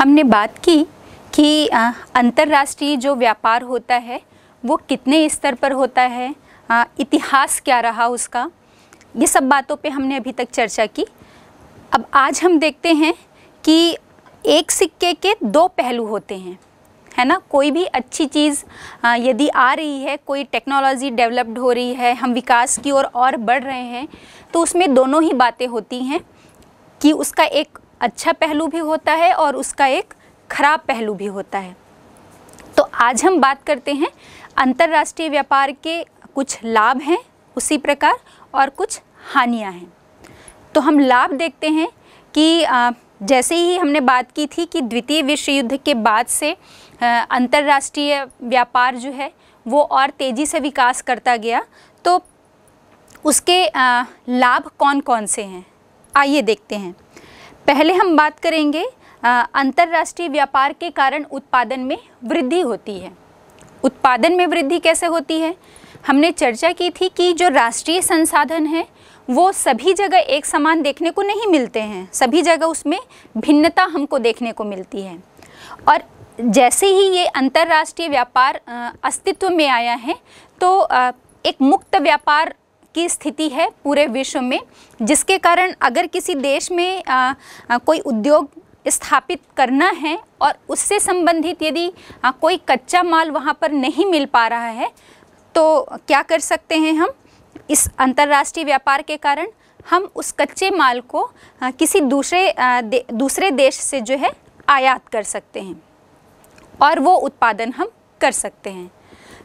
हमने बात की कि अंतर्राष्ट्रीय जो व्यापार होता है वो कितने स्तर पर होता है आ, इतिहास क्या रहा उसका ये सब बातों पे हमने अभी तक चर्चा की अब आज हम देखते हैं कि एक सिक्के के दो पहलू होते हैं है ना कोई भी अच्छी चीज़ यदि आ रही है कोई टेक्नोलॉजी डेवलप्ड हो रही है हम विकास की ओर और, और बढ़ रहे हैं तो उसमें दोनों ही बातें होती हैं कि उसका एक अच्छा पहलू भी होता है और उसका एक खराब पहलू भी होता है तो आज हम बात करते हैं अंतर्राष्ट्रीय व्यापार के कुछ लाभ हैं उसी प्रकार और कुछ हानियां हैं तो हम लाभ देखते हैं कि आ, जैसे ही हमने बात की थी कि द्वितीय विश्व युद्ध के बाद से अंतर्राष्ट्रीय व्यापार जो है वो और तेज़ी से विकास करता गया तो उसके लाभ कौन कौन से हैं आइए देखते हैं पहले हम बात करेंगे अंतर्राष्ट्रीय व्यापार के कारण उत्पादन में वृद्धि होती है उत्पादन में वृद्धि कैसे होती है हमने चर्चा की थी कि जो राष्ट्रीय संसाधन हैं वो सभी जगह एक समान देखने को नहीं मिलते हैं सभी जगह उसमें भिन्नता हमको देखने को मिलती है और जैसे ही ये अंतर्राष्ट्रीय व्यापार अस्तित्व में आया है तो एक मुक्त व्यापार की स्थिति है पूरे विश्व में जिसके कारण अगर किसी देश में आ, आ, कोई उद्योग स्थापित करना है और उससे संबंधित यदि कोई कच्चा माल वहाँ पर नहीं मिल पा रहा है तो क्या कर सकते हैं हम इस अंतर्राष्ट्रीय व्यापार के कारण हम उस कच्चे माल को आ, किसी दूसरे आ, दे, दूसरे देश से जो है आयात कर सकते हैं और वो उत्पादन हम कर सकते हैं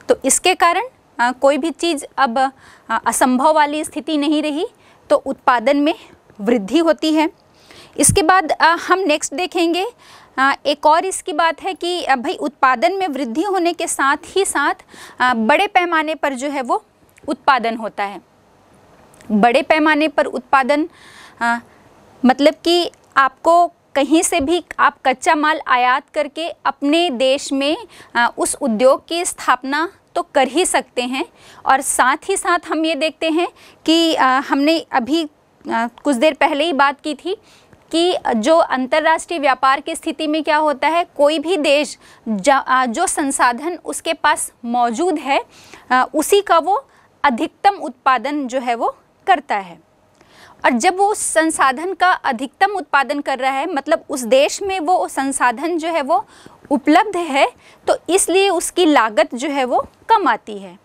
तो इसके कारण आ, कोई भी चीज़ अब आ, असंभव वाली स्थिति नहीं रही तो उत्पादन में वृद्धि होती है इसके बाद आ, हम नेक्स्ट देखेंगे एक और इसकी बात है कि भाई उत्पादन में वृद्धि होने के साथ ही साथ बड़े पैमाने पर जो है वो उत्पादन होता है बड़े पैमाने पर उत्पादन मतलब कि आपको कहीं से भी आप कच्चा माल आयात करके अपने देश में उस उद्योग की स्थापना तो कर ही सकते हैं और साथ ही साथ हम ये देखते हैं कि आ, हमने अभी आ, कुछ देर पहले ही बात की थी कि जो अंतर्राष्ट्रीय व्यापार की स्थिति में क्या होता है कोई भी देश जो संसाधन उसके पास मौजूद है उसी का वो अधिकतम उत्पादन जो है वो करता है और जब वो संसाधन का अधिकतम उत्पादन कर रहा है मतलब उस देश में वो संसाधन जो है वो उपलब्ध है तो इसलिए उसकी लागत जो है वो कम आती है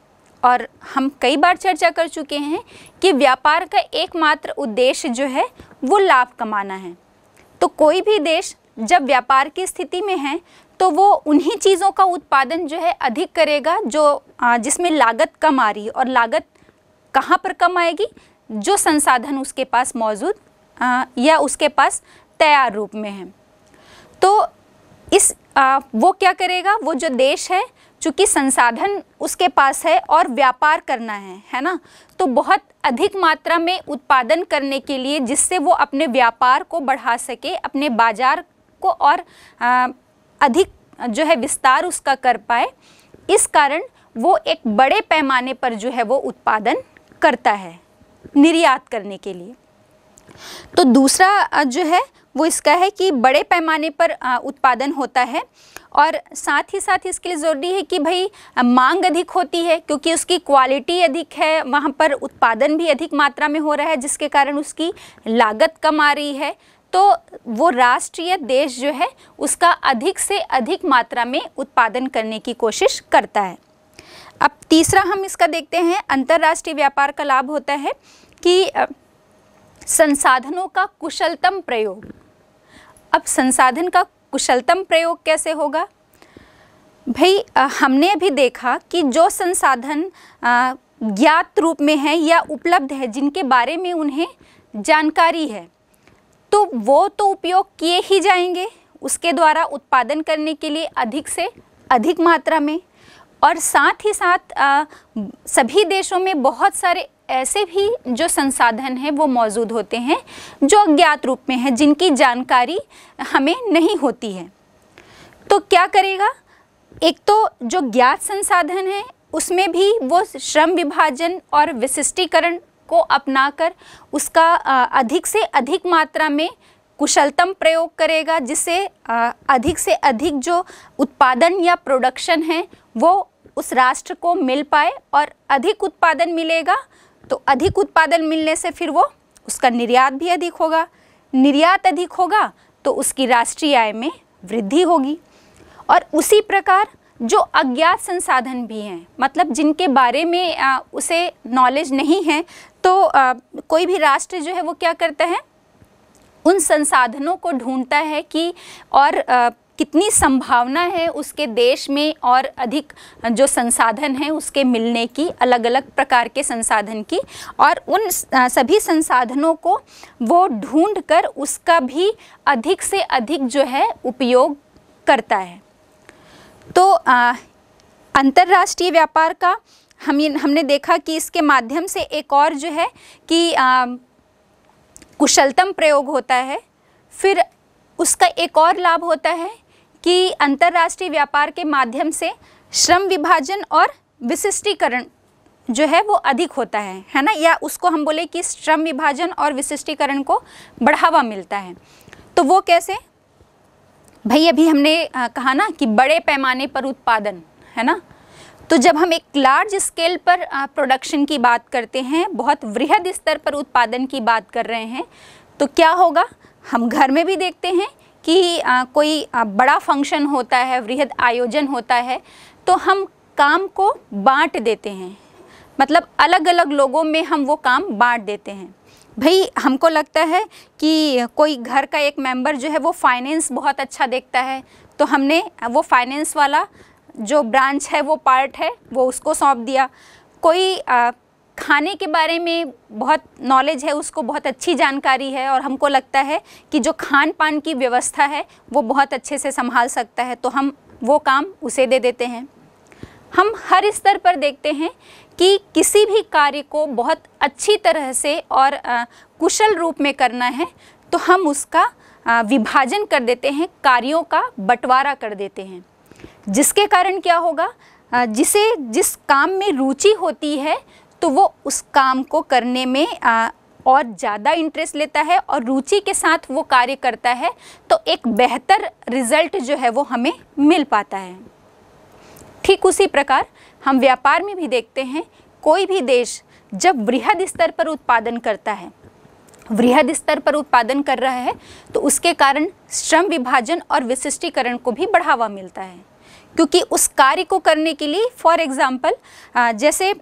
और हम कई बार चर्चा कर चुके हैं कि व्यापार का एकमात्र उद्देश्य जो है वो लाभ कमाना है तो कोई भी देश जब व्यापार की स्थिति में है तो वो उन्हीं चीज़ों का उत्पादन जो है अधिक करेगा जो जिसमें लागत कम आ रही है और लागत कहाँ पर कम आएगी जो संसाधन उसके पास मौजूद या उसके पास तैयार रूप में है तो इस आ, वो क्या करेगा वो जो देश है चूँकि संसाधन उसके पास है और व्यापार करना है है ना तो बहुत अधिक मात्रा में उत्पादन करने के लिए जिससे वो अपने व्यापार को बढ़ा सके अपने बाजार को और आ, अधिक जो है विस्तार उसका कर पाए इस कारण वो एक बड़े पैमाने पर जो है वो उत्पादन करता है निर्यात करने के लिए तो दूसरा जो है वो इसका है कि बड़े पैमाने पर उत्पादन होता है और साथ ही साथ इसके लिए ज़रूरी है कि भाई मांग अधिक होती है क्योंकि उसकी क्वालिटी अधिक है वहाँ पर उत्पादन भी अधिक मात्रा में हो रहा है जिसके कारण उसकी लागत कम आ रही है तो वो राष्ट्रीय देश जो है उसका अधिक से अधिक मात्रा में उत्पादन करने की कोशिश करता है अब तीसरा हम इसका देखते हैं अंतर्राष्ट्रीय व्यापार का लाभ होता है कि संसाधनों का कुशलतम प्रयोग अब संसाधन का कुशलतम प्रयोग कैसे होगा भाई हमने अभी देखा कि जो संसाधन ज्ञात रूप में है या उपलब्ध है जिनके बारे में उन्हें जानकारी है तो वो तो उपयोग किए ही जाएंगे उसके द्वारा उत्पादन करने के लिए अधिक से अधिक मात्रा में और साथ ही साथ आ, सभी देशों में बहुत सारे ऐसे भी जो संसाधन हैं वो मौजूद होते हैं जो अज्ञात रूप में हैं जिनकी जानकारी हमें नहीं होती है तो क्या करेगा एक तो जो ज्ञात संसाधन है उसमें भी वो श्रम विभाजन और विशिष्टीकरण को अपनाकर उसका अधिक से अधिक मात्रा में कुशलतम प्रयोग करेगा जिससे अधिक से अधिक जो उत्पादन या प्रोडक्शन है वो उस राष्ट्र को मिल पाए और अधिक उत्पादन मिलेगा तो अधिक उत्पादन मिलने से फिर वो उसका निर्यात भी अधिक होगा निर्यात अधिक होगा तो उसकी राष्ट्रीय आय में वृद्धि होगी और उसी प्रकार जो अज्ञात संसाधन भी हैं मतलब जिनके बारे में आ, उसे नॉलेज नहीं है तो आ, कोई भी राष्ट्र जो है वो क्या करता है उन संसाधनों को ढूंढता है कि और आ, कितनी संभावना है उसके देश में और अधिक जो संसाधन हैं उसके मिलने की अलग अलग प्रकार के संसाधन की और उन सभी संसाधनों को वो ढूंढ कर उसका भी अधिक से अधिक जो है उपयोग करता है तो अंतर्राष्ट्रीय व्यापार का हम हमने देखा कि इसके माध्यम से एक और जो है कि आ, कुशलतम प्रयोग होता है फिर उसका एक और लाभ होता है कि अंतर्राष्ट्रीय व्यापार के माध्यम से श्रम विभाजन और विशिष्टीकरण जो है वो अधिक होता है है ना या उसको हम बोले कि श्रम विभाजन और विशिष्टीकरण को बढ़ावा मिलता है तो वो कैसे भाई अभी हमने कहा ना कि बड़े पैमाने पर उत्पादन है ना तो जब हम एक लार्ज स्केल पर प्रोडक्शन की बात करते हैं बहुत वृहद स्तर पर उत्पादन की बात कर रहे हैं तो क्या होगा हम घर में भी देखते हैं कि आ, कोई आ, बड़ा फंक्शन होता है वृहद आयोजन होता है तो हम काम को बांट देते हैं मतलब अलग अलग लोगों में हम वो काम बांट देते हैं भाई हमको लगता है कि कोई घर का एक मेंबर जो है वो फाइनेंस बहुत अच्छा देखता है तो हमने वो फाइनेंस वाला जो ब्रांच है वो पार्ट है वो उसको सौंप दिया कोई आ, खाने के बारे में बहुत नॉलेज है उसको बहुत अच्छी जानकारी है और हमको लगता है कि जो खान पान की व्यवस्था है वो बहुत अच्छे से संभाल सकता है तो हम वो काम उसे दे देते हैं हम हर स्तर पर देखते हैं कि किसी भी कार्य को बहुत अच्छी तरह से और कुशल रूप में करना है तो हम उसका विभाजन कर देते हैं कार्यों का बंटवारा कर देते हैं जिसके कारण क्या होगा जिसे जिस काम में रुचि होती है तो वो उस काम को करने में आ, और ज़्यादा इंटरेस्ट लेता है और रुचि के साथ वो कार्य करता है तो एक बेहतर रिजल्ट जो है वो हमें मिल पाता है ठीक उसी प्रकार हम व्यापार में भी देखते हैं कोई भी देश जब वृहद स्तर पर उत्पादन करता है वृहद स्तर पर उत्पादन कर रहा है तो उसके कारण श्रम विभाजन और विशिष्टीकरण को भी बढ़ावा मिलता है क्योंकि उस कार्य को करने के लिए फॉर एग्ज़ाम्पल जैसे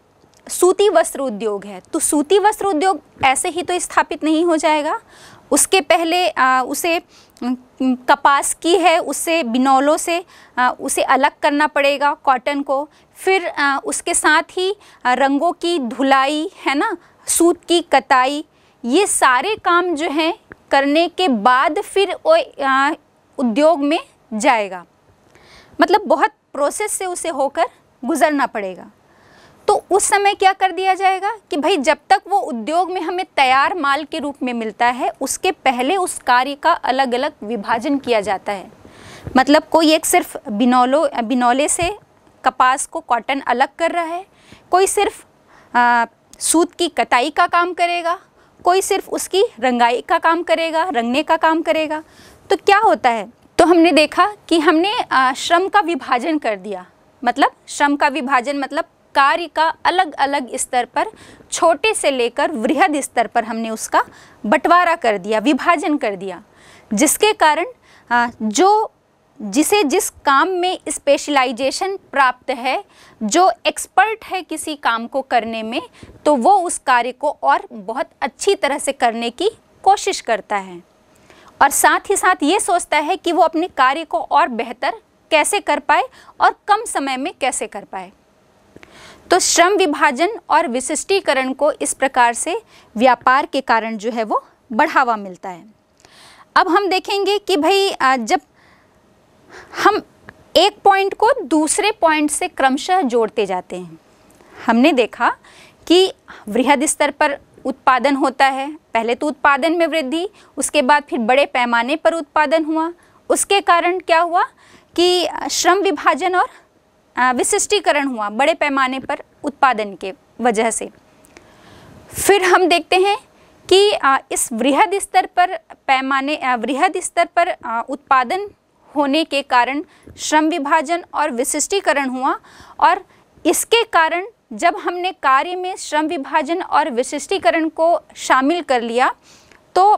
सूती वस्त्र उद्योग है तो सूती वस्त्र उद्योग ऐसे ही तो स्थापित नहीं हो जाएगा उसके पहले आ, उसे कपास की है उससे बिनौलों से आ, उसे अलग करना पड़ेगा कॉटन को फिर आ, उसके साथ ही रंगों की धुलाई है ना सूत की कताई ये सारे काम जो हैं करने के बाद फिर वो उद्योग में जाएगा मतलब बहुत प्रोसेस से उसे होकर गुज़रना पड़ेगा तो उस समय क्या कर दिया जाएगा कि भाई जब तक वो उद्योग में हमें तैयार माल के रूप में मिलता है उसके पहले उस कार्य का अलग अलग विभाजन किया जाता है मतलब कोई एक सिर्फ बिनौलो बिनौले से कपास को कॉटन अलग कर रहा है कोई सिर्फ आ, सूत की कताई का काम करेगा कोई सिर्फ उसकी रंगाई का काम करेगा रंगने का काम करेगा तो क्या होता है तो हमने देखा कि हमने श्रम का विभाजन कर दिया मतलब श्रम का विभाजन मतलब कार्य का अलग अलग स्तर पर छोटे से लेकर वृहद स्तर पर हमने उसका बंटवारा कर दिया विभाजन कर दिया जिसके कारण जो जिसे जिस काम में स्पेशलाइजेशन प्राप्त है जो एक्सपर्ट है किसी काम को करने में तो वो उस कार्य को और बहुत अच्छी तरह से करने की कोशिश करता है और साथ ही साथ ये सोचता है कि वो अपने कार्य को और बेहतर कैसे कर पाए और कम समय में कैसे कर पाए तो श्रम विभाजन और विशिष्टीकरण को इस प्रकार से व्यापार के कारण जो है वो बढ़ावा मिलता है अब हम देखेंगे कि भाई जब हम एक पॉइंट को दूसरे पॉइंट से क्रमशः जोड़ते जाते हैं हमने देखा कि वृहद स्तर पर उत्पादन होता है पहले तो उत्पादन में वृद्धि उसके बाद फिर बड़े पैमाने पर उत्पादन हुआ उसके कारण क्या हुआ कि श्रम विभाजन और विशिष्टीकरण हुआ बड़े पैमाने पर उत्पादन के वजह से फिर हम देखते हैं कि इस वृहद स्तर पर पैमाने वृहद स्तर पर उत्पादन होने के कारण श्रम विभाजन और विशिष्टीकरण हुआ और इसके कारण जब हमने कार्य में श्रम विभाजन और विशिष्टीकरण को शामिल कर लिया तो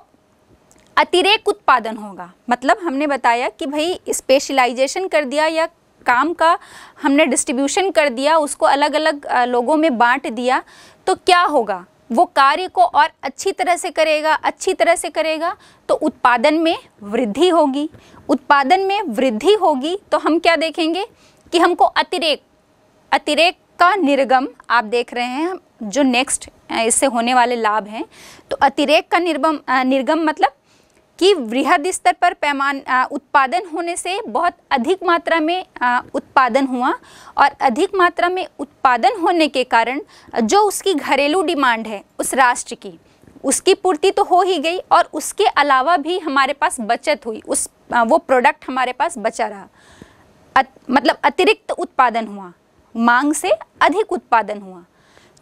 अतिरेक उत्पादन होगा मतलब हमने बताया कि भाई स्पेशलाइजेशन कर दिया या काम का हमने डिस्ट्रीब्यूशन कर दिया उसको अलग अलग लोगों में बांट दिया तो क्या होगा वो कार्य को और अच्छी तरह से करेगा अच्छी तरह से करेगा तो उत्पादन में वृद्धि होगी उत्पादन में वृद्धि होगी तो हम क्या देखेंगे कि हमको अतिरेक अतिरेक का निर्गम आप देख रहे हैं जो नेक्स्ट इससे होने वाले लाभ हैं तो अतिरेक का निर्गम निर्गम मतलब कि वृहद स्तर पर पैमान उत्पादन होने से बहुत अधिक मात्रा में उत्पादन हुआ और अधिक मात्रा में उत्पादन होने के कारण जो उसकी घरेलू डिमांड है उस राष्ट्र की उसकी पूर्ति तो हो ही गई और उसके अलावा भी हमारे पास बचत हुई उस वो प्रोडक्ट हमारे पास बचा रहा अत, मतलब अतिरिक्त उत्पादन हुआ मांग से अधिक उत्पादन हुआ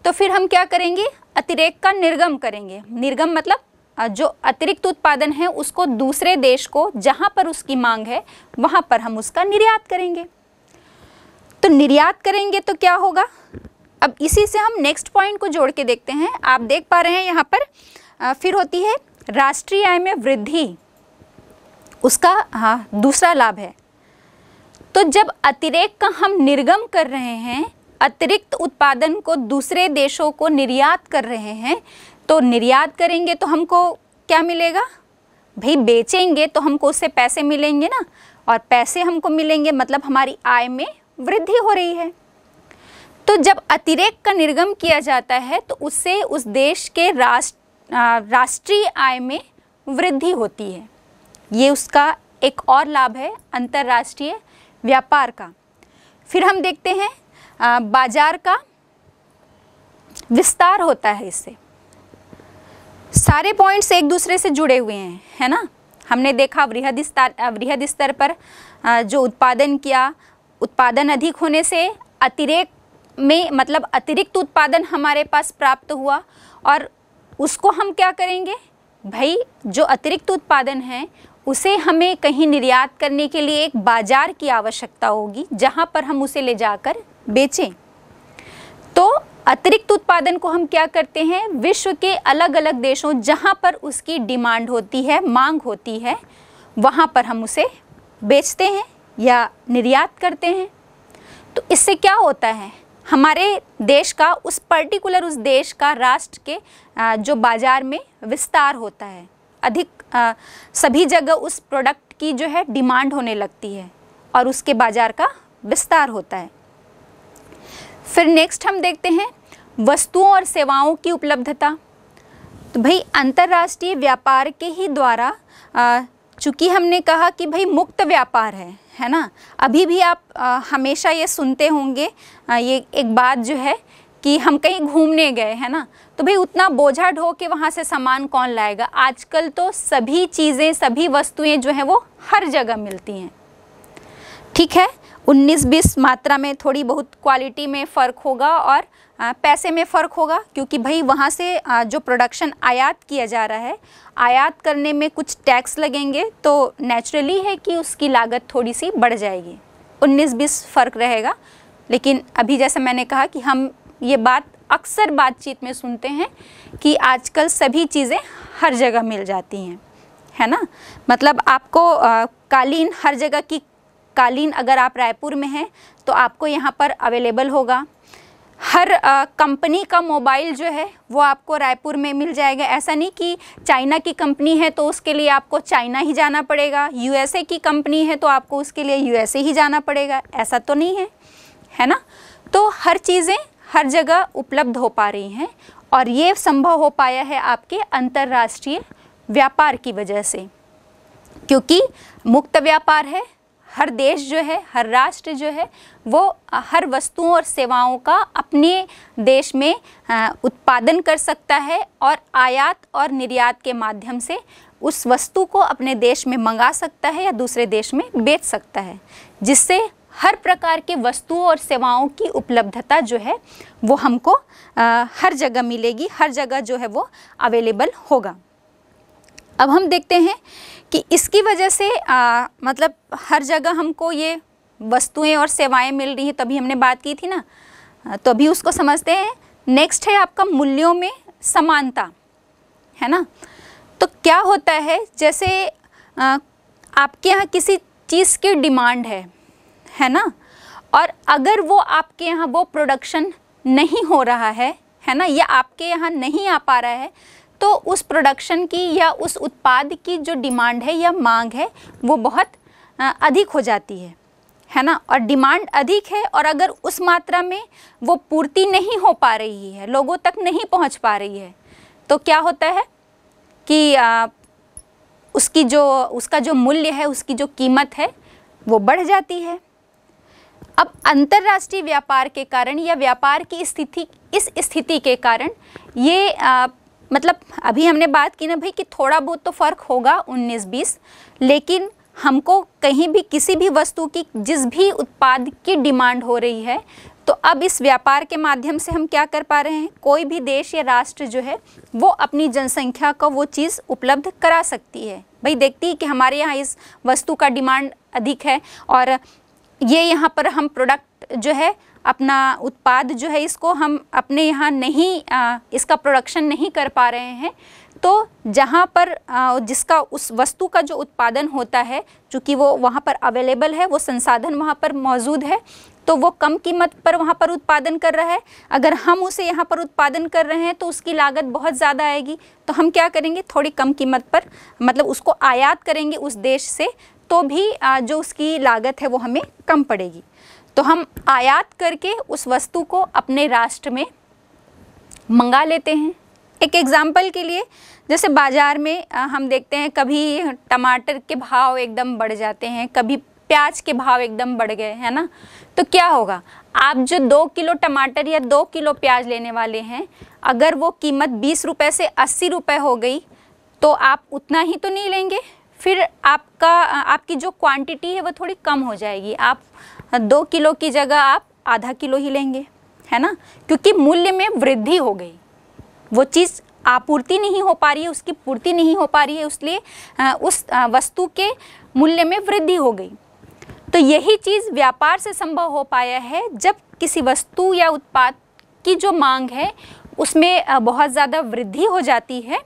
तो फिर हम क्या करेंगे अतिरेक का निर्गम करेंगे निर्गम मतलब जो अतिरिक्त उत्पादन है उसको दूसरे देश को जहाँ पर उसकी मांग है वहाँ पर हम उसका निर्यात करेंगे तो निर्यात करेंगे तो क्या होगा अब इसी से हम नेक्स्ट पॉइंट को जोड़ के देखते हैं आप देख पा रहे हैं यहाँ पर फिर होती है राष्ट्रीय आय में वृद्धि उसका हाँ दूसरा लाभ है तो जब अतिरेक का हम निर्गम कर रहे हैं अतिरिक्त उत्पादन को दूसरे देशों को निर्यात कर रहे हैं तो निर्यात करेंगे तो हमको क्या मिलेगा भाई बेचेंगे तो हमको उससे पैसे मिलेंगे ना और पैसे हमको मिलेंगे मतलब हमारी आय में वृद्धि हो रही है तो जब अतिरेक का निर्गम किया जाता है तो उससे उस देश के राष्ट्र राष्ट्रीय आय में वृद्धि होती है ये उसका एक और लाभ है अंतर्राष्ट्रीय व्यापार का फिर हम देखते हैं बाज़ार का विस्तार होता है इससे सारे पॉइंट्स एक दूसरे से जुड़े हुए हैं है ना हमने देखा वृहद स्तर वृहद स्तर पर जो उत्पादन किया उत्पादन अधिक होने से अतिरेक में मतलब अतिरिक्त उत्पादन हमारे पास प्राप्त हुआ और उसको हम क्या करेंगे भाई जो अतिरिक्त उत्पादन है उसे हमें कहीं निर्यात करने के लिए एक बाज़ार की आवश्यकता होगी जहाँ पर हम उसे ले जाकर बेचें तो अतिरिक्त उत्पादन को हम क्या करते हैं विश्व के अलग अलग देशों जहाँ पर उसकी डिमांड होती है मांग होती है वहाँ पर हम उसे बेचते हैं या निर्यात करते हैं तो इससे क्या होता है हमारे देश का उस पर्टिकुलर उस देश का राष्ट्र के जो बाज़ार में विस्तार होता है अधिक सभी जगह उस प्रोडक्ट की जो है डिमांड होने लगती है और उसके बाज़ार का विस्तार होता है फिर नेक्स्ट हम देखते हैं वस्तुओं और सेवाओं की उपलब्धता तो भाई अंतर्राष्ट्रीय व्यापार के ही द्वारा चूँकि हमने कहा कि भाई मुक्त व्यापार है है ना अभी भी आप आ, हमेशा ये सुनते होंगे ये एक बात जो है कि हम कहीं घूमने गए है ना तो भाई उतना बोझा ढो के वहाँ से सामान कौन लाएगा आजकल तो सभी चीज़ें सभी वस्तुएं जो हैं वो हर जगह मिलती हैं ठीक है 19-20 मात्रा में थोड़ी बहुत क्वालिटी में फ़र्क होगा और पैसे में फ़र्क होगा क्योंकि भाई वहाँ से जो प्रोडक्शन आयात किया जा रहा है आयात करने में कुछ टैक्स लगेंगे तो नेचुरली है कि उसकी लागत थोड़ी सी बढ़ जाएगी उन्नीस बीस फ़र्क रहेगा लेकिन अभी जैसे मैंने कहा कि हम ये बात अक्सर बातचीत में सुनते हैं कि आजकल सभी चीज़ें हर जगह मिल जाती हैं है ना मतलब आपको कालीन हर जगह की कालीन अगर आप रायपुर में हैं तो आपको यहाँ पर अवेलेबल होगा हर कंपनी का मोबाइल जो है वो आपको रायपुर में मिल जाएगा ऐसा नहीं कि चाइना की कंपनी है तो उसके लिए आपको चाइना ही जाना पड़ेगा यूएसए की कंपनी है तो आपको उसके लिए यूएसए ही जाना पड़ेगा ऐसा तो नहीं है है ना तो हर चीज़ें हर जगह उपलब्ध हो पा रही हैं और ये संभव हो पाया है आपके अंतर्राष्ट्रीय व्यापार की वजह से क्योंकि मुक्त व्यापार है हर देश जो है हर राष्ट्र जो है वो हर वस्तुओं और सेवाओं का अपने देश में उत्पादन कर सकता है और आयात और निर्यात के माध्यम से उस वस्तु को अपने देश में मंगा सकता है या दूसरे देश में बेच सकता है जिससे हर प्रकार के वस्तुओं और सेवाओं की उपलब्धता जो है वो हमको आ, हर जगह मिलेगी हर जगह जो है वो अवेलेबल होगा अब हम देखते हैं कि इसकी वजह से आ, मतलब हर जगह हमको ये वस्तुएं और सेवाएं मिल रही हैं तभी हमने बात की थी ना तो अभी उसको समझते हैं नेक्स्ट है आपका मूल्यों में समानता है ना तो क्या होता है जैसे आ, आपके यहाँ किसी चीज़ की डिमांड है है ना और अगर वो आपके यहाँ वो प्रोडक्शन नहीं हो रहा है है ना या आपके यहाँ नहीं आ पा रहा है तो उस प्रोडक्शन की या उस उत्पाद की जो डिमांड है या मांग है वो बहुत अधिक हो जाती है है ना और डिमांड अधिक है और अगर उस मात्रा में वो पूर्ति नहीं हो पा रही है लोगों तक नहीं पहुंच पा रही है तो क्या होता है कि आ, उसकी जो उसका जो मूल्य है उसकी जो कीमत है वो बढ़ जाती है अब अंतर्राष्ट्रीय व्यापार के कारण या व्यापार की स्थिति इस स्थिति के कारण ये आ, मतलब अभी हमने बात की ना भाई कि थोड़ा बहुत तो फ़र्क होगा 19-20 लेकिन हमको कहीं भी किसी भी वस्तु की जिस भी उत्पाद की डिमांड हो रही है तो अब इस व्यापार के माध्यम से हम क्या कर पा रहे हैं कोई भी देश या राष्ट्र जो है वो अपनी जनसंख्या को वो चीज़ उपलब्ध करा सकती है भाई देखती है कि हमारे यहाँ इस वस्तु का डिमांड अधिक है और ये यहाँ पर हम प्रोडक्ट जो है अपना उत्पाद जो है इसको हम अपने यहाँ नहीं आ, इसका प्रोडक्शन नहीं कर पा रहे हैं तो जहाँ पर जिसका उस वस्तु का जो उत्पादन होता है चूँकि वो वहाँ पर अवेलेबल है वो संसाधन वहाँ पर मौजूद है तो वो कम कीमत पर वहाँ पर उत्पादन कर रहा है अगर हम उसे यहाँ पर उत्पादन कर रहे हैं तो उसकी लागत बहुत ज़्यादा आएगी तो हम क्या करेंगे थोड़ी कम कीमत पर मतलब उसको आयात करेंगे उस देश से तो भी जो उसकी लागत है वो हमें कम पड़ेगी तो हम आयात करके उस वस्तु को अपने राष्ट्र में मंगा लेते हैं एक एग्ज़ाम्पल के लिए जैसे बाज़ार में हम देखते हैं कभी टमाटर के भाव एकदम बढ़ जाते हैं कभी प्याज के भाव एकदम बढ़ गए है ना तो क्या होगा आप जो दो किलो टमाटर या दो किलो प्याज लेने वाले हैं अगर वो कीमत बीस रुपये से अस्सी रुपये हो गई तो आप उतना ही तो नहीं लेंगे फिर आपका आपकी जो क्वांटिटी है वो थोड़ी कम हो जाएगी आप हाँ, दो किलो की जगह आप आधा किलो ही लेंगे है ना क्योंकि मूल्य में वृद्धि हो गई वो चीज़ आपूर्ति नहीं हो पा रही है उसकी पूर्ति नहीं हो पा रही है इसलिए उस वस्तु के मूल्य में वृद्धि हो गई तो यही चीज़ व्यापार से संभव हो पाया है जब किसी वस्तु या उत्पाद की जो मांग है उसमें बहुत ज़्यादा वृद्धि हो जाती है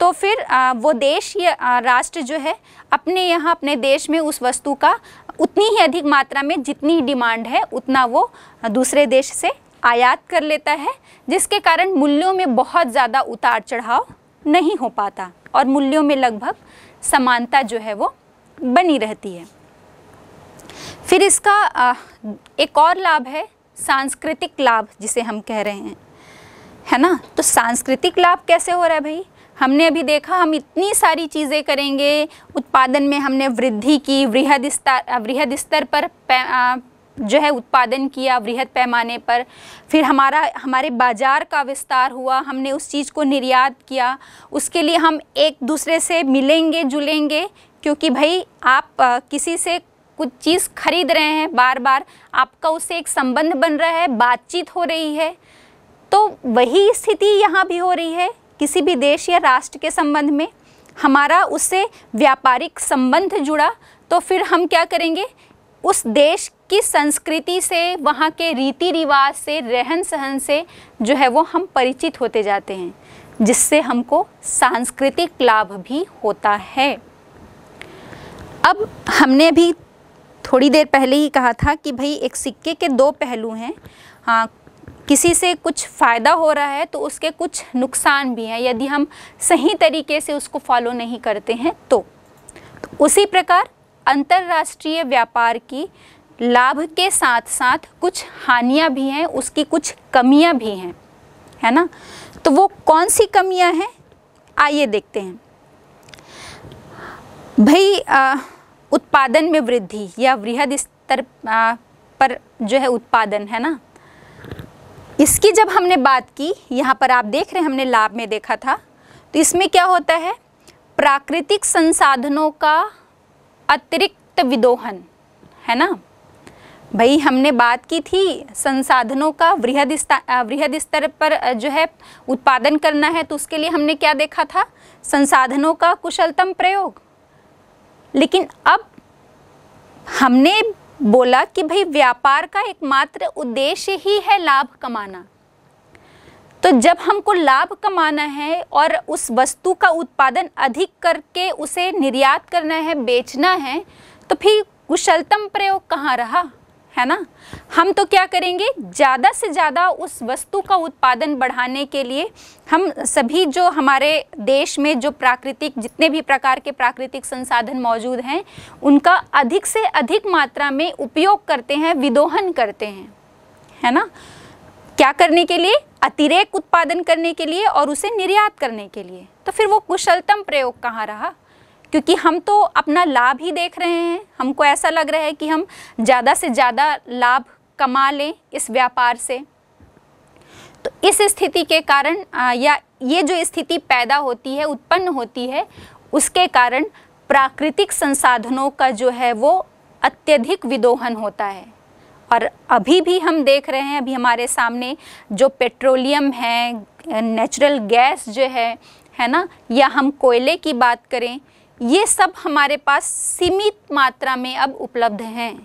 तो फिर वो देश या राष्ट्र जो है अपने यहाँ अपने देश में उस वस्तु का उतनी ही अधिक मात्रा में जितनी डिमांड है उतना वो दूसरे देश से आयात कर लेता है जिसके कारण मूल्यों में बहुत ज़्यादा उतार चढ़ाव नहीं हो पाता और मूल्यों में लगभग समानता जो है वो बनी रहती है फिर इसका एक और लाभ है सांस्कृतिक लाभ जिसे हम कह रहे हैं है ना तो सांस्कृतिक लाभ कैसे हो रहा है भाई हमने अभी देखा हम इतनी सारी चीज़ें करेंगे उत्पादन में हमने वृद्धि की वृहद स्तर वृहद स्तर पर जो है उत्पादन किया वृहद पैमाने पर फिर हमारा हमारे बाज़ार का विस्तार हुआ हमने उस चीज़ को निर्यात किया उसके लिए हम एक दूसरे से मिलेंगे जुलेंगे क्योंकि भाई आप किसी से कुछ चीज़ खरीद रहे हैं बार बार आपका उससे एक संबंध बन रहा है बातचीत हो रही है तो वही स्थिति यहाँ भी हो रही है किसी भी देश या राष्ट्र के संबंध में हमारा उससे व्यापारिक संबंध जुड़ा तो फिर हम क्या करेंगे उस देश की संस्कृति से वहाँ के रीति रिवाज से रहन सहन से जो है वो हम परिचित होते जाते हैं जिससे हमको सांस्कृतिक लाभ भी होता है अब हमने भी थोड़ी देर पहले ही कहा था कि भाई एक सिक्के के दो पहलू हैं हाँ किसी से कुछ फ़ायदा हो रहा है तो उसके कुछ नुकसान भी हैं यदि हम सही तरीके से उसको फॉलो नहीं करते हैं तो, तो उसी प्रकार अंतर्राष्ट्रीय व्यापार की लाभ के साथ साथ कुछ हानियां भी हैं उसकी कुछ कमियां भी हैं है ना तो वो कौन सी कमियां हैं आइए देखते हैं भाई उत्पादन में वृद्धि या वृहद स्तर पर जो है उत्पादन है ना इसकी जब हमने बात की यहाँ पर आप देख रहे हैं हमने लाभ में देखा था तो इसमें क्या होता है प्राकृतिक संसाधनों का अतिरिक्त विदोहन है ना भाई हमने बात की थी संसाधनों का वृहद वृहद स्तर पर जो है उत्पादन करना है तो उसके लिए हमने क्या देखा था संसाधनों का कुशलतम प्रयोग लेकिन अब हमने बोला कि भाई व्यापार का एकमात्र उद्देश्य ही है लाभ कमाना तो जब हमको लाभ कमाना है और उस वस्तु का उत्पादन अधिक करके उसे निर्यात करना है बेचना है तो फिर कुशलतम प्रयोग कहाँ रहा है ना हम तो क्या करेंगे ज़्यादा से ज़्यादा उस वस्तु का उत्पादन बढ़ाने के लिए हम सभी जो हमारे देश में जो प्राकृतिक जितने भी प्रकार के प्राकृतिक संसाधन मौजूद हैं उनका अधिक से अधिक मात्रा में उपयोग करते हैं विदोहन करते हैं है ना क्या करने के लिए अतिरेक उत्पादन करने के लिए और उसे निर्यात करने के लिए तो फिर वो कुशलतम प्रयोग कहाँ रहा क्योंकि हम तो अपना लाभ ही देख रहे हैं हमको ऐसा लग रहा है कि हम ज़्यादा से ज़्यादा लाभ कमा लें इस व्यापार से तो इस स्थिति के कारण या ये जो स्थिति पैदा होती है उत्पन्न होती है उसके कारण प्राकृतिक संसाधनों का जो है वो अत्यधिक विदोहन होता है और अभी भी हम देख रहे हैं अभी हमारे सामने जो पेट्रोलियम है नेचुरल गैस जो है है ना या हम कोयले की बात करें ये सब हमारे पास सीमित मात्रा में अब उपलब्ध हैं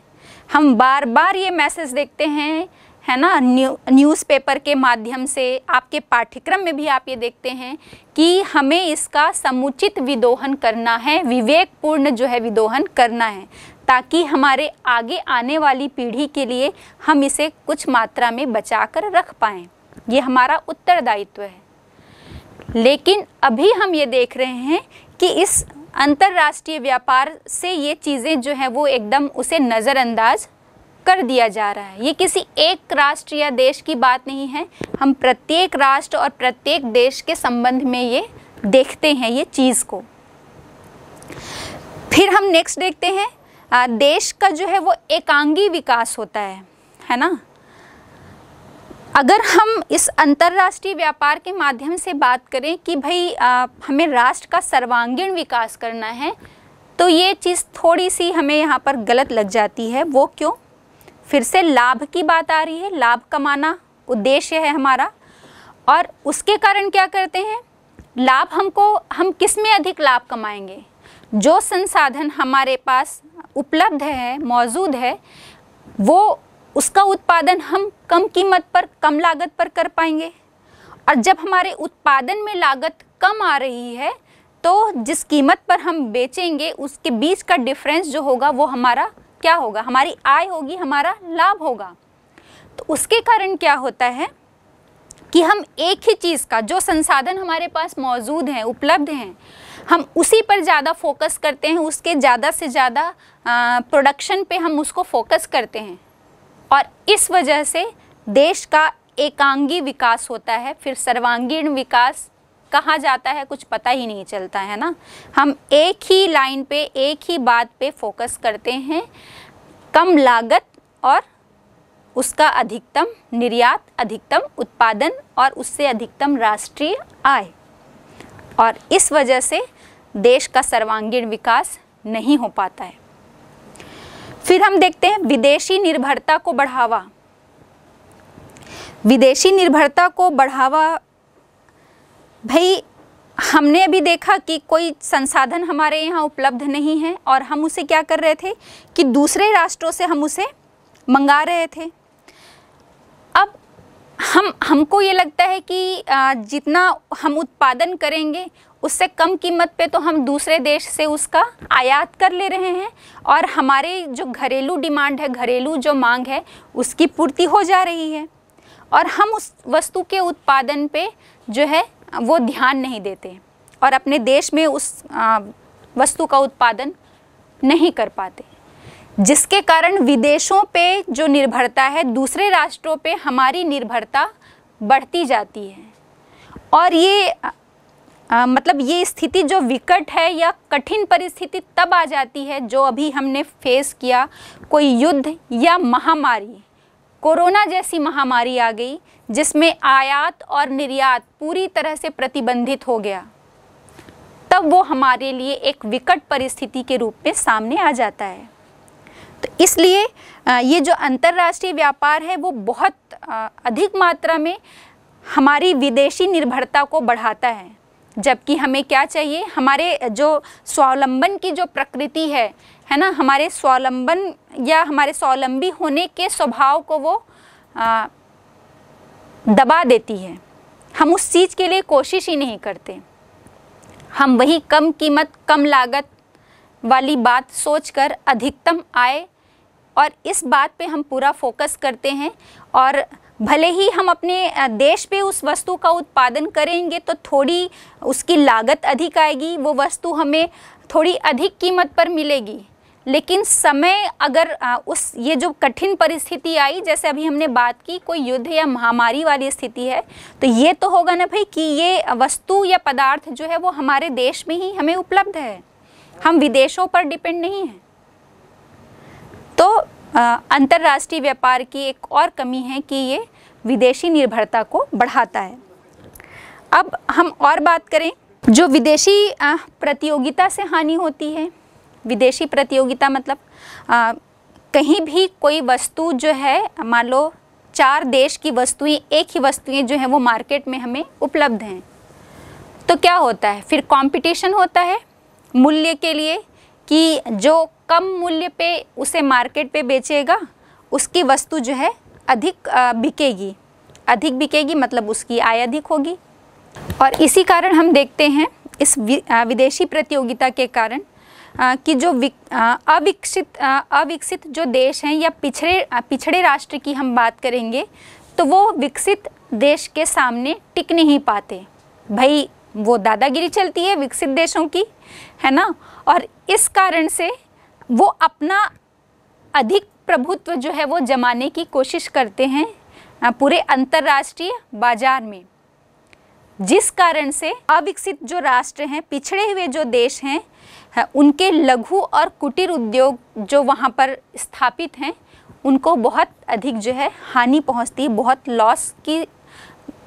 हम बार बार ये मैसेज देखते हैं है ना न्यू न्यूज़पेपर के माध्यम से आपके पाठ्यक्रम में भी आप ये देखते हैं कि हमें इसका समुचित विदोहन करना है विवेकपूर्ण जो है विदोहन करना है ताकि हमारे आगे आने वाली पीढ़ी के लिए हम इसे कुछ मात्रा में बचा कर रख पाएँ ये हमारा उत्तरदायित्व है लेकिन अभी हम ये देख रहे हैं कि इस अंतर्राष्ट्रीय व्यापार से ये चीज़ें जो हैं वो एकदम उसे नज़रअंदाज कर दिया जा रहा है ये किसी एक राष्ट्र या देश की बात नहीं है हम प्रत्येक राष्ट्र और प्रत्येक देश के संबंध में ये देखते हैं ये चीज़ को फिर हम नेक्स्ट देखते हैं देश का जो है वो एकांगी विकास होता है है ना अगर हम इस अंतर्राष्ट्रीय व्यापार के माध्यम से बात करें कि भाई आ, हमें राष्ट्र का सर्वांगीण विकास करना है तो ये चीज़ थोड़ी सी हमें यहाँ पर गलत लग जाती है वो क्यों फिर से लाभ की बात आ रही है लाभ कमाना उद्देश्य है हमारा और उसके कारण क्या करते हैं लाभ हमको हम किस में अधिक लाभ कमाएंगे जो संसाधन हमारे पास उपलब्ध है मौजूद है वो उसका उत्पादन हम कम कीमत पर कम लागत पर कर पाएंगे और जब हमारे उत्पादन में लागत कम आ रही है तो जिस कीमत पर हम बेचेंगे उसके बीच का डिफरेंस जो होगा वो हमारा क्या होगा हमारी आय होगी हमारा लाभ होगा तो उसके कारण क्या होता है कि हम एक ही चीज़ का जो संसाधन हमारे पास मौजूद हैं उपलब्ध हैं हम उसी पर ज़्यादा फोकस करते हैं उसके ज़्यादा से ज़्यादा प्रोडक्शन पे हम उसको फोकस करते हैं और इस वजह से देश का एकांगी विकास होता है फिर सर्वांगीण विकास कहाँ जाता है कुछ पता ही नहीं चलता है ना हम एक ही लाइन पे एक ही बात पे फोकस करते हैं कम लागत और उसका अधिकतम निर्यात अधिकतम उत्पादन और उससे अधिकतम राष्ट्रीय आय और इस वजह से देश का सर्वांगीण विकास नहीं हो पाता है फिर हम देखते हैं विदेशी निर्भरता को बढ़ावा विदेशी निर्भरता को बढ़ावा भाई हमने अभी देखा कि कोई संसाधन हमारे यहाँ उपलब्ध नहीं है और हम उसे क्या कर रहे थे कि दूसरे राष्ट्रों से हम उसे मंगा रहे थे अब हम हमको ये लगता है कि जितना हम उत्पादन करेंगे उससे कम कीमत पे तो हम दूसरे देश से उसका आयात कर ले रहे हैं और हमारे जो घरेलू डिमांड है घरेलू जो मांग है उसकी पूर्ति हो जा रही है और हम उस वस्तु के उत्पादन पे जो है वो ध्यान नहीं देते और अपने देश में उस वस्तु का उत्पादन नहीं कर पाते जिसके कारण विदेशों पे जो निर्भरता है दूसरे राष्ट्रों पे हमारी निर्भरता बढ़ती जाती है और ये आ, मतलब ये स्थिति जो विकट है या कठिन परिस्थिति तब आ जाती है जो अभी हमने फेस किया कोई युद्ध या महामारी कोरोना जैसी महामारी आ गई जिसमें आयात और निर्यात पूरी तरह से प्रतिबंधित हो गया तब वो हमारे लिए एक विकट परिस्थिति के रूप में सामने आ जाता है तो इसलिए ये जो अंतर्राष्ट्रीय व्यापार है वो बहुत अधिक मात्रा में हमारी विदेशी निर्भरता को बढ़ाता है जबकि हमें क्या चाहिए हमारे जो स्वावलंबन की जो प्रकृति है है ना हमारे स्वावलंबन या हमारे स्वावलंबी होने के स्वभाव को वो आ, दबा देती है हम उस चीज़ के लिए कोशिश ही नहीं करते हम वही कम कीमत कम लागत वाली बात सोचकर अधिकतम आय और इस बात पे हम पूरा फोकस करते हैं और भले ही हम अपने देश पे उस वस्तु का उत्पादन करेंगे तो थोड़ी उसकी लागत अधिक आएगी वो वस्तु हमें थोड़ी अधिक कीमत पर मिलेगी लेकिन समय अगर उस ये जो कठिन परिस्थिति आई जैसे अभी हमने बात की कोई युद्ध या महामारी वाली स्थिति है तो ये तो होगा ना भाई कि ये वस्तु या पदार्थ जो है वो हमारे देश में ही हमें उपलब्ध है हम विदेशों पर डिपेंड नहीं हैं तो अंतर्राष्ट्रीय व्यापार की एक और कमी है कि ये विदेशी निर्भरता को बढ़ाता है अब हम और बात करें जो विदेशी प्रतियोगिता से हानि होती है विदेशी प्रतियोगिता मतलब आ, कहीं भी कोई वस्तु जो है मान लो चार देश की वस्तुएं एक ही वस्तुएं जो हैं वो मार्केट में हमें उपलब्ध हैं तो क्या होता है फिर कंपटीशन होता है मूल्य के लिए कि जो कम मूल्य पे उसे मार्केट पे बेचेगा उसकी वस्तु जो है अधिक बिकेगी अधिक बिकेगी मतलब उसकी आय अधिक होगी और इसी कारण हम देखते हैं इस विदेशी प्रतियोगिता के कारण कि जो अविकसित अविकसित जो देश हैं या पिछड़े पिछड़े राष्ट्र की हम बात करेंगे तो वो विकसित देश के सामने टिक नहीं पाते भाई वो दादागिरी चलती है विकसित देशों की है ना और इस कारण से वो अपना अधिक प्रभुत्व जो है वो जमाने की कोशिश करते हैं पूरे अंतर्राष्ट्रीय बाजार में जिस कारण से अविकसित जो राष्ट्र हैं पिछड़े हुए जो देश हैं उनके लघु और कुटीर उद्योग जो वहाँ पर स्थापित हैं उनको बहुत अधिक जो है हानि पहुँचती बहुत लॉस की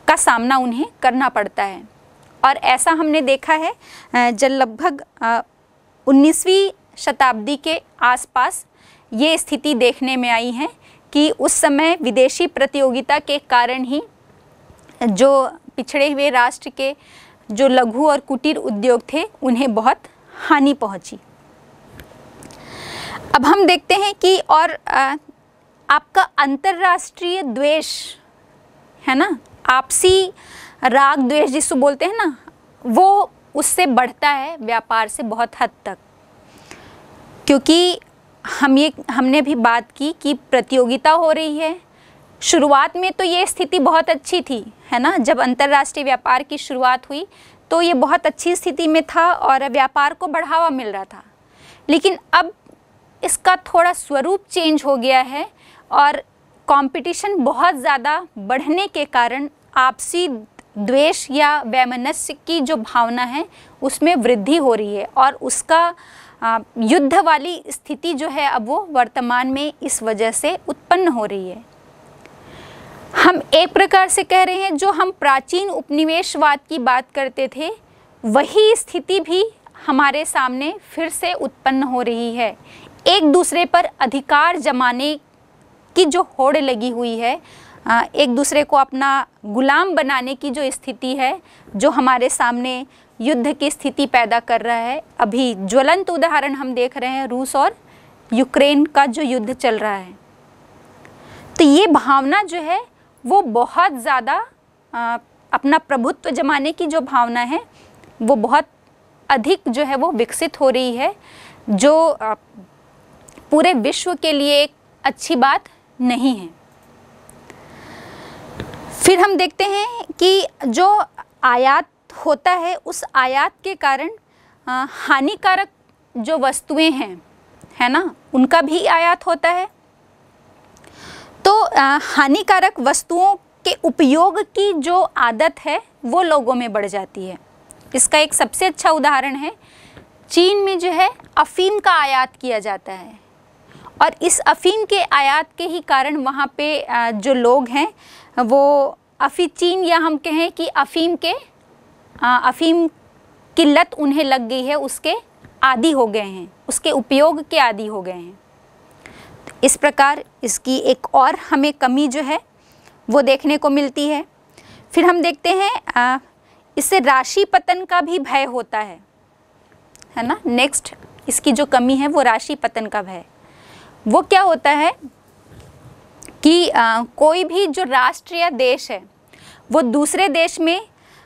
का सामना उन्हें करना पड़ता है और ऐसा हमने देखा है जब लगभग उन्नीसवीं शताब्दी के आसपास ये स्थिति देखने में आई है कि उस समय विदेशी प्रतियोगिता के कारण ही जो पिछड़े हुए राष्ट्र के जो लघु और कुटीर उद्योग थे उन्हें बहुत हानि पहुंची अब हम देखते हैं कि और आपका अंतर्राष्ट्रीय द्वेष है ना आपसी राग द्वेष जिसको बोलते हैं ना वो उससे बढ़ता है व्यापार से बहुत हद तक क्योंकि हम ये हमने भी बात की कि प्रतियोगिता हो रही है शुरुआत में तो ये स्थिति बहुत अच्छी थी है ना जब अंतर्राष्ट्रीय व्यापार की शुरुआत हुई तो ये बहुत अच्छी स्थिति में था और व्यापार को बढ़ावा मिल रहा था लेकिन अब इसका थोड़ा स्वरूप चेंज हो गया है और कंपटीशन बहुत ज़्यादा बढ़ने के कारण आपसी द्वेष या वैमनस्य की जो भावना है उसमें वृद्धि हो रही है और उसका युद्ध वाली स्थिति जो है अब वो वर्तमान में इस वजह से उत्पन्न हो रही है हम एक प्रकार से कह रहे हैं जो हम प्राचीन उपनिवेशवाद की बात करते थे वही स्थिति भी हमारे सामने फिर से उत्पन्न हो रही है एक दूसरे पर अधिकार जमाने की जो होड़ लगी हुई है एक दूसरे को अपना गुलाम बनाने की जो स्थिति है जो हमारे सामने युद्ध की स्थिति पैदा कर रहा है अभी ज्वलंत उदाहरण हम देख रहे हैं रूस और यूक्रेन का जो युद्ध चल रहा है तो ये भावना जो है वो बहुत ज़्यादा अपना प्रभुत्व जमाने की जो भावना है वो बहुत अधिक जो है वो विकसित हो रही है जो पूरे विश्व के लिए एक अच्छी बात नहीं है फिर हम देखते हैं कि जो आयात होता है उस आयात के कारण हानिकारक जो वस्तुएं हैं है ना उनका भी आयात होता है तो हानिकारक वस्तुओं के उपयोग की जो आदत है वो लोगों में बढ़ जाती है इसका एक सबसे अच्छा उदाहरण है चीन में जो है अफ़ीम का आयात किया जाता है और इस अफ़ीम के आयात के ही कारण वहाँ पे जो लोग हैं वो अफ़ीचीन या हम कहें कि अफ़ीम के अफ़ीम की लत उन्हें लग गई है उसके आदि हो गए हैं उसके उपयोग के आदि हो गए हैं इस प्रकार इसकी एक और हमें कमी जो है वो देखने को मिलती है फिर हम देखते हैं इससे राशि पतन का भी भय होता है है ना नेक्स्ट इसकी जो कमी है वो राशि पतन का भय वो क्या होता है कि आ, कोई भी जो राष्ट्र या देश है वो दूसरे देश में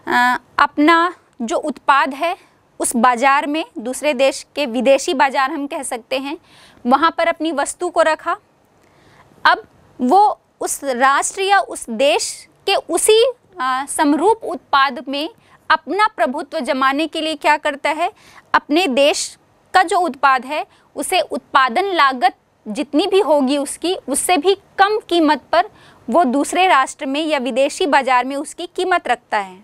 आ, अपना जो उत्पाद है उस बाज़ार में दूसरे देश के विदेशी बाज़ार हम कह सकते हैं वहाँ पर अपनी वस्तु को रखा अब वो उस राष्ट्र या उस देश के उसी समरूप उत्पाद में अपना प्रभुत्व जमाने के लिए क्या करता है अपने देश का जो उत्पाद है उसे उत्पादन लागत जितनी भी होगी उसकी उससे भी कम कीमत पर वो दूसरे राष्ट्र में या विदेशी बाज़ार में उसकी कीमत रखता है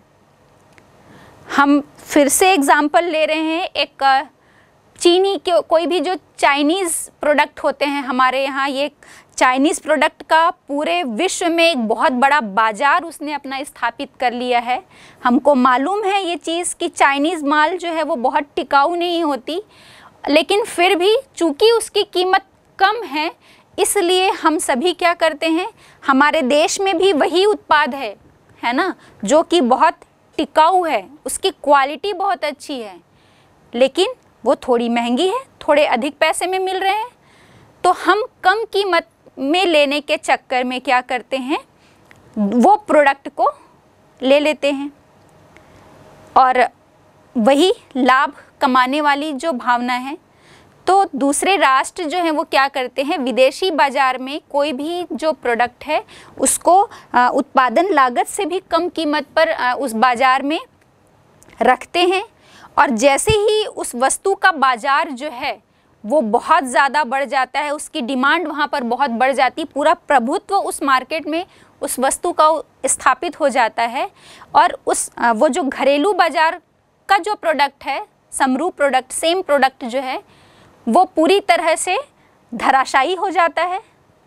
हम फिर से एग्ज़ाम्पल ले रहे हैं एक चीनी के कोई भी जो चाइनीज़ प्रोडक्ट होते हैं हमारे यहाँ ये चाइनीज़ प्रोडक्ट का पूरे विश्व में एक बहुत बड़ा बाज़ार उसने अपना स्थापित कर लिया है हमको मालूम है ये चीज़ कि चाइनीज़ माल जो है वो बहुत टिकाऊ नहीं होती लेकिन फिर भी चूँकि उसकी कीमत कम है इसलिए हम सभी क्या करते हैं हमारे देश में भी वही उत्पाद है है ना जो कि बहुत टिकाऊ है उसकी क्वालिटी बहुत अच्छी है लेकिन वो थोड़ी महंगी है थोड़े अधिक पैसे में मिल रहे हैं तो हम कम कीमत में लेने के चक्कर में क्या करते हैं वो प्रोडक्ट को ले लेते हैं और वही लाभ कमाने वाली जो भावना है तो दूसरे राष्ट्र जो हैं वो क्या करते हैं विदेशी बाज़ार में कोई भी जो प्रोडक्ट है उसको उत्पादन लागत से भी कम कीमत पर उस बाज़ार में रखते हैं और जैसे ही उस वस्तु का बाज़ार जो है वो बहुत ज़्यादा बढ़ जाता है उसकी डिमांड वहाँ पर बहुत बढ़ जाती पूरा प्रभुत्व उस मार्केट में उस वस्तु का स्थापित हो जाता है और उस वो जो घरेलू बाज़ार का जो प्रोडक्ट है समरू प्रोडक्ट सेम प्रोडक्ट जो है वो पूरी तरह से धराशायी हो जाता है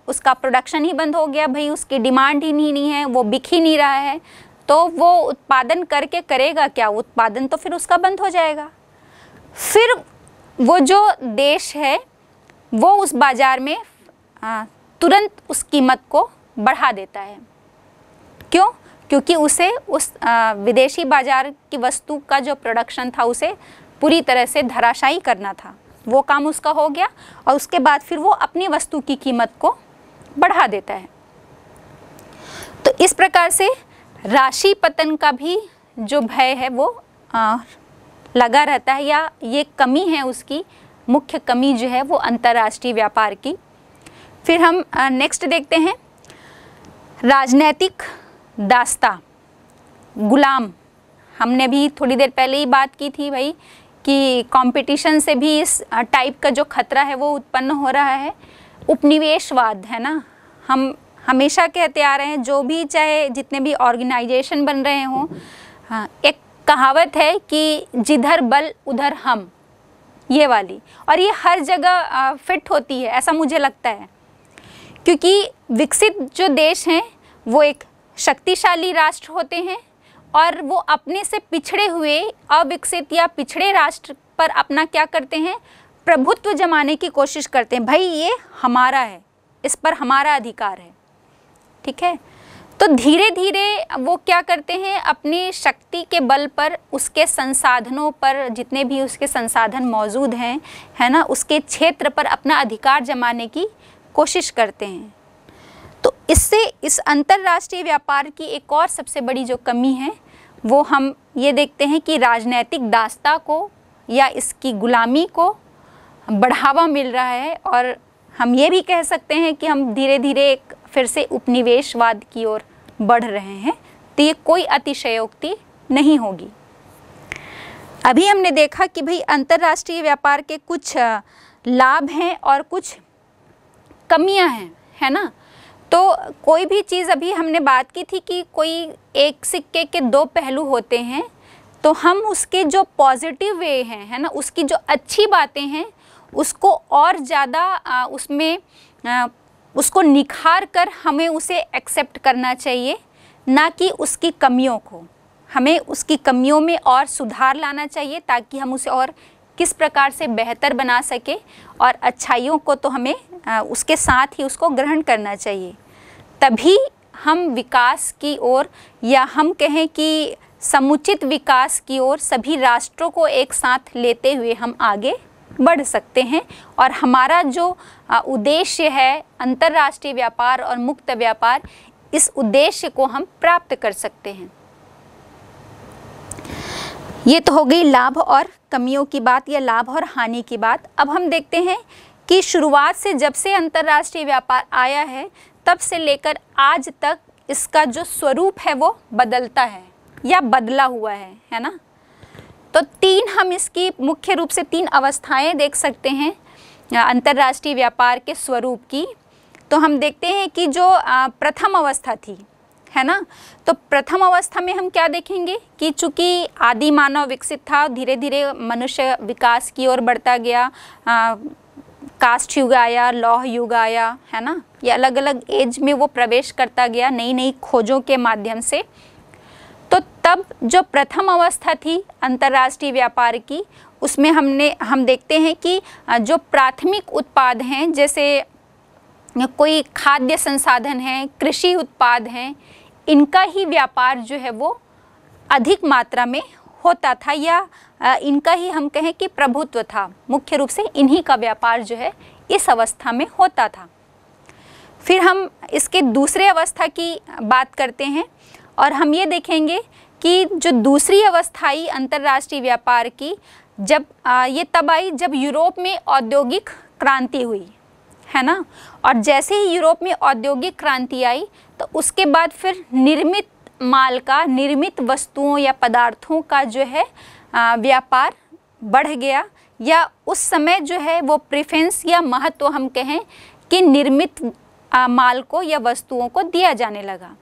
उसका प्रोडक्शन ही बंद हो गया भाई उसकी डिमांड ही नहीं, नहीं है वो बिक ही नहीं रहा है तो वो उत्पादन करके करेगा क्या उत्पादन तो फिर उसका बंद हो जाएगा फिर वो जो देश है वो उस बाज़ार में तुरंत उस कीमत को बढ़ा देता है क्यों क्योंकि उसे उस विदेशी बाज़ार की वस्तु का जो प्रोडक्शन था उसे पूरी तरह से धराशायी करना था वो काम उसका हो गया और उसके बाद फिर वो अपनी वस्तु की कीमत को बढ़ा देता है तो इस प्रकार से राशि पतन का भी जो भय है वो आ, लगा रहता है या ये कमी है उसकी मुख्य कमी जो है वो अंतर्राष्ट्रीय व्यापार की फिर हम नेक्स्ट देखते हैं राजनैतिक दास्ता गुलाम हमने भी थोड़ी देर पहले ही बात की थी भाई कि कंपटीशन से भी इस टाइप का जो खतरा है वो उत्पन्न हो रहा है उपनिवेशवाद है ना हम हमेशा कहते आ रहे हैं जो भी चाहे जितने भी ऑर्गेनाइजेशन बन रहे हों एक कहावत है कि जिधर बल उधर हम ये वाली और ये हर जगह फिट होती है ऐसा मुझे लगता है क्योंकि विकसित जो देश हैं वो एक शक्तिशाली राष्ट्र होते हैं और वो अपने से पिछड़े हुए अविकसित या पिछड़े राष्ट्र पर अपना क्या करते हैं प्रभुत्व जमाने की कोशिश करते हैं भाई ये हमारा है इस पर हमारा अधिकार है ठीक है तो धीरे धीरे वो क्या करते हैं अपनी शक्ति के बल पर उसके संसाधनों पर जितने भी उसके संसाधन मौजूद हैं है ना उसके क्षेत्र पर अपना अधिकार जमाने की कोशिश करते हैं तो इससे इस अंतर्राष्ट्रीय व्यापार की एक और सबसे बड़ी जो कमी है वो हम ये देखते हैं कि राजनैतिक दास्ता को या इसकी गुलामी को बढ़ावा मिल रहा है और हम ये भी कह सकते हैं कि हम धीरे धीरे एक फिर से उपनिवेशवाद की ओर बढ़ रहे हैं तो ये कोई अतिशयोक्ति नहीं होगी अभी हमने देखा कि भाई अंतर्राष्ट्रीय व्यापार के कुछ लाभ हैं और कुछ कमियां हैं है ना तो कोई भी चीज़ अभी हमने बात की थी कि कोई एक सिक्के के दो पहलू होते हैं तो हम उसके जो पॉजिटिव वे हैं है ना उसकी जो अच्छी बातें हैं उसको और ज़्यादा उसमें आ, उसको निखार कर हमें उसे एक्सेप्ट करना चाहिए ना कि उसकी कमियों को हमें उसकी कमियों में और सुधार लाना चाहिए ताकि हम उसे और किस प्रकार से बेहतर बना सके और अच्छाइयों को तो हमें उसके साथ ही उसको ग्रहण करना चाहिए तभी हम विकास की ओर या हम कहें कि समुचित विकास की ओर सभी राष्ट्रों को एक साथ लेते हुए हम आगे बढ़ सकते हैं और हमारा जो उद्देश्य है अंतर्राष्ट्रीय व्यापार और मुक्त व्यापार इस उद्देश्य को हम प्राप्त कर सकते हैं ये तो हो गई लाभ और कमियों की बात या लाभ और हानि की बात अब हम देखते हैं कि शुरुआत से जब से अंतर्राष्ट्रीय व्यापार आया है तब से लेकर आज तक इसका जो स्वरूप है वो बदलता है या बदला हुआ है है ना तो तीन हम इसकी मुख्य रूप से तीन अवस्थाएं देख सकते हैं अंतर्राष्ट्रीय व्यापार के स्वरूप की तो हम देखते हैं कि जो प्रथम अवस्था थी है ना तो प्रथम अवस्था में हम क्या देखेंगे कि चूंकि आदि मानव विकसित था धीरे धीरे मनुष्य विकास की ओर बढ़ता गया आ, कास्ट युग आया लौह युग आया है ना ये अलग अलग एज में वो प्रवेश करता गया नई नई खोजों के माध्यम से तो तब जो प्रथम अवस्था थी अंतर्राष्ट्रीय व्यापार की उसमें हमने हम देखते हैं कि जो प्राथमिक उत्पाद हैं जैसे कोई खाद्य संसाधन है कृषि उत्पाद हैं इनका ही व्यापार जो है वो अधिक मात्रा में होता था या इनका ही हम कहें कि प्रभुत्व था मुख्य रूप से इन्हीं का व्यापार जो है इस अवस्था में होता था फिर हम इसके दूसरे अवस्था की बात करते हैं और हम ये देखेंगे कि जो दूसरी अवस्थाई अंतर्राष्ट्रीय व्यापार की जब ये तब आई जब यूरोप में औद्योगिक क्रांति हुई है ना और जैसे ही यूरोप में औद्योगिक क्रांति आई तो उसके बाद फिर निर्मित माल का निर्मित वस्तुओं या पदार्थों का जो है व्यापार बढ़ गया या उस समय जो है वो प्रिफेंस या महत्व हम कहें कि निर्मित माल को या वस्तुओं को दिया जाने लगा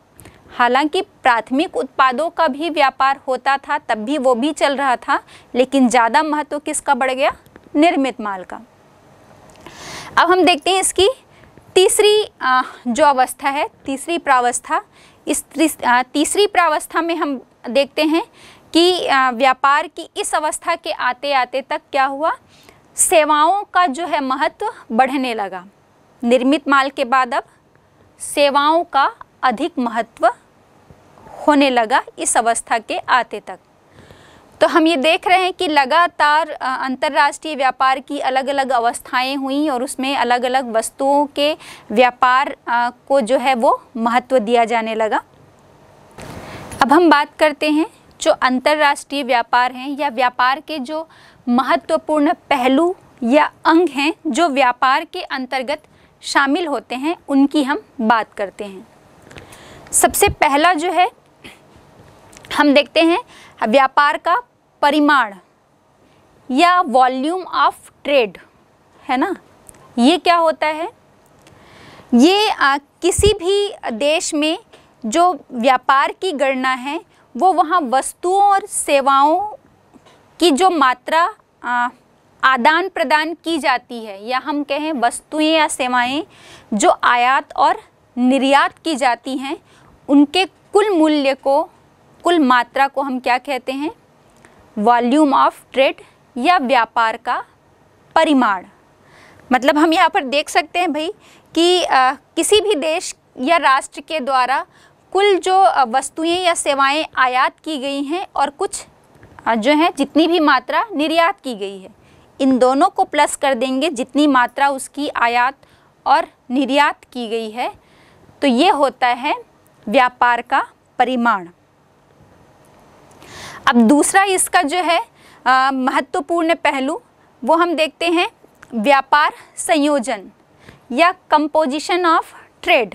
हालांकि प्राथमिक उत्पादों का भी व्यापार होता था तब भी वो भी चल रहा था लेकिन ज़्यादा महत्व किसका बढ़ गया निर्मित माल का अब हम देखते हैं इसकी तीसरी जो अवस्था है तीसरी प्रावस्था इस तीसरी प्रावस्था में हम देखते हैं कि व्यापार की इस अवस्था के आते आते तक क्या हुआ सेवाओं का जो है महत्व बढ़ने लगा निर्मित माल के बाद अब सेवाओं का अधिक महत्व होने लगा इस अवस्था के आते तक तो हम ये देख रहे हैं कि लगातार अंतर्राष्ट्रीय व्यापार की अलग अलग अवस्थाएं हुई और उसमें अलग अलग वस्तुओं के व्यापार को जो है वो महत्व दिया जाने लगा अब हम बात करते हैं जो अंतर्राष्ट्रीय व्यापार हैं या व्यापार के जो महत्वपूर्ण पहलू या अंग हैं जो व्यापार के अंतर्गत शामिल होते हैं उनकी हम बात करते हैं सबसे पहला जो है हम देखते हैं व्यापार का परिमाण या वॉल्यूम ऑफ ट्रेड है ना ये क्या होता है ये आ, किसी भी देश में जो व्यापार की गणना है वो वहाँ वस्तुओं और सेवाओं की जो मात्रा आ, आदान प्रदान की जाती है या हम कहें वस्तुएं या सेवाएं जो आयात और निर्यात की जाती हैं उनके कुल मूल्य को कुल मात्रा को हम क्या कहते हैं वॉल्यूम ऑफ ट्रेड या व्यापार का परिमाण मतलब हम यहाँ पर देख सकते हैं भाई कि आ, किसी भी देश या राष्ट्र के द्वारा कुल जो वस्तुएं या सेवाएं आयात की गई हैं और कुछ जो है जितनी भी मात्रा निर्यात की गई है इन दोनों को प्लस कर देंगे जितनी मात्रा उसकी आयात और निर्यात की गई है तो ये होता है व्यापार का परिमाण अब दूसरा इसका जो है महत्वपूर्ण पहलू वो हम देखते हैं व्यापार संयोजन या कंपोजिशन ऑफ ट्रेड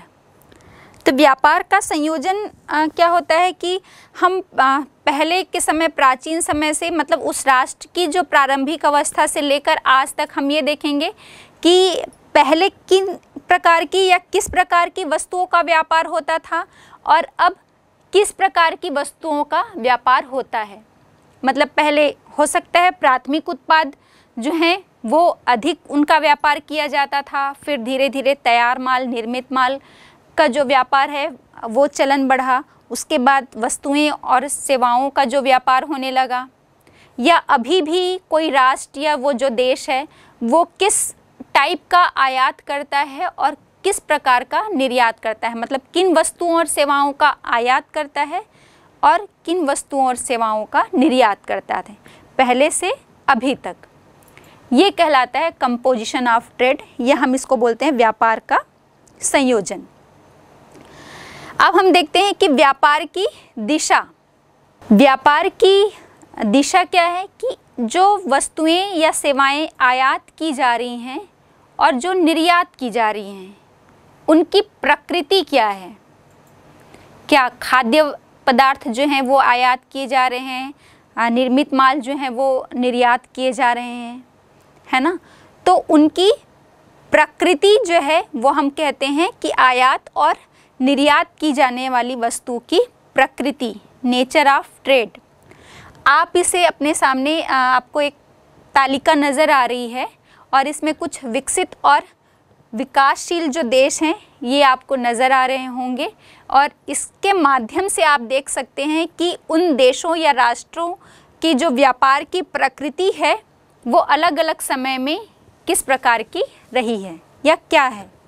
तो व्यापार का संयोजन आ, क्या होता है कि हम आ, पहले के समय प्राचीन समय से मतलब उस राष्ट्र की जो प्रारंभिक अवस्था से लेकर आज तक हम ये देखेंगे कि पहले किन प्रकार की या किस प्रकार की वस्तुओं का व्यापार होता था और अब किस प्रकार की वस्तुओं का व्यापार होता है मतलब पहले हो सकता है प्राथमिक उत्पाद जो हैं वो अधिक उनका व्यापार किया जाता था फिर धीरे धीरे तैयार माल निर्मित माल का जो व्यापार है वो चलन बढ़ा उसके बाद वस्तुएं और सेवाओं का जो व्यापार होने लगा या अभी भी कोई राष्ट्र या वो जो देश है वो किस टाइप का आयात करता है और किस प्रकार का निर्यात करता है मतलब किन वस्तुओं और सेवाओं का आयात करता है और किन वस्तुओं और सेवाओं का निर्यात करता है पहले से अभी तक ये कहलाता है कंपोजिशन ऑफ ट्रेड या हम इसको बोलते हैं व्यापार का संयोजन अब हम देखते हैं कि व्यापार की दिशा व्यापार की दिशा क्या है कि जो वस्तुएं या सेवाएं आयात की जा रही हैं और जो निर्यात की जा रही हैं उनकी प्रकृति क्या है क्या खाद्य पदार्थ जो हैं वो आयात किए जा रहे हैं निर्मित माल जो हैं वो निर्यात किए जा रहे हैं है ना तो उनकी प्रकृति जो है वो हम कहते हैं कि आयात और निर्यात की जाने वाली वस्तु की प्रकृति नेचर ऑफ ट्रेड आप इसे अपने सामने आपको एक तालिका नज़र आ रही है और इसमें कुछ विकसित और विकासशील जो देश हैं ये आपको नज़र आ रहे होंगे और इसके माध्यम से आप देख सकते हैं कि उन देशों या राष्ट्रों की जो व्यापार की प्रकृति है वो अलग अलग समय में किस प्रकार की रही है या क्या है